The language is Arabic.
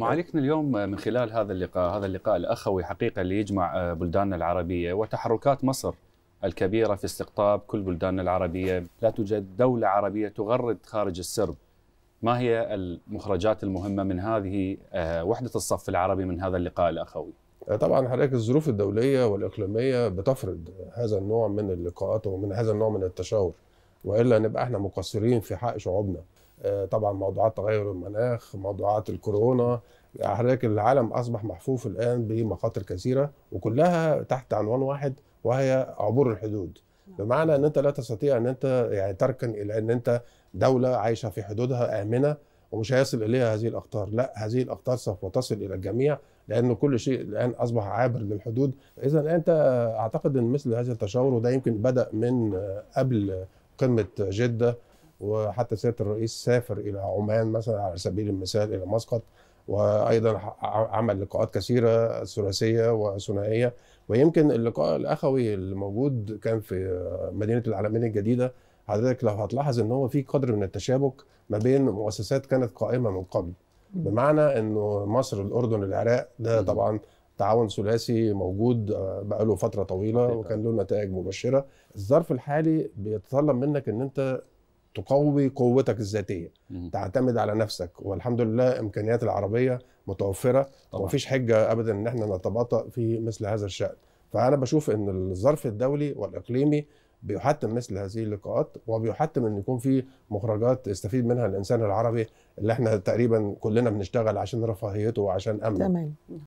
معاليكنا اليوم من خلال هذا اللقاء هذا اللقاء الاخوي حقيقه اللي يجمع بلداننا العربيه وتحركات مصر الكبيره في استقطاب كل بلداننا العربيه، لا توجد دوله عربيه تغرد خارج السرب. ما هي المخرجات المهمه من هذه آه، وحده الصف العربي من هذا اللقاء الاخوي؟ آه، طبعا حضرتك الظروف الدوليه والاقليميه بتفرض هذا النوع من اللقاءات ومن هذا النوع من التشاور والا نبقى احنا مقصرين في حق شعوبنا. آه، طبعا موضوعات تغير المناخ موضوعات الكورونا حضرتك العالم اصبح محفوف الان بمخاطر كثيره وكلها تحت عنوان واحد وهي عبور الحدود بمعنى ان انت لا تستطيع ان انت يعني تركن الى ان انت دوله عايشه في حدودها امنه ومش هيصل اليها هذه الاخطار لا هذه الاخطار سوف تصل الى الجميع لان كل شيء الان اصبح عابر للحدود اذا انت اعتقد ان مثل هذا التشاور وده يمكن بدا من قبل قمه جده وحتى سياده الرئيس سافر الى عمان مثلا على سبيل المثال الى مسقط وايضا عمل لقاءات كثيره ثلاثيه وثنائيه ويمكن اللقاء الاخوي الموجود كان في مدينه العالمين الجديده حضرتك لو هتلاحظ ان هو في قدر من التشابك ما بين مؤسسات كانت قائمه من قبل بمعنى انه مصر الاردن العراق ده طبعا تعاون ثلاثي موجود آه، بقى له فتره طويله وكان له نتائج مبشره الظرف الحالي بيتطلب منك ان انت تقوي قوتك الذاتيه تعتمد على نفسك والحمد لله امكانيات العربيه متوفره طبعا. ومفيش حجه ابدا ان احنا نتباطأ في مثل هذا الشان فانا بشوف ان الظرف الدولي والاقليمي بيحتم مثل هذه اللقاءات وبيحتم ان يكون في مخرجات يستفيد منها الانسان العربي اللي احنا تقريبا كلنا بنشتغل عشان رفاهيته وعشان امنه تمام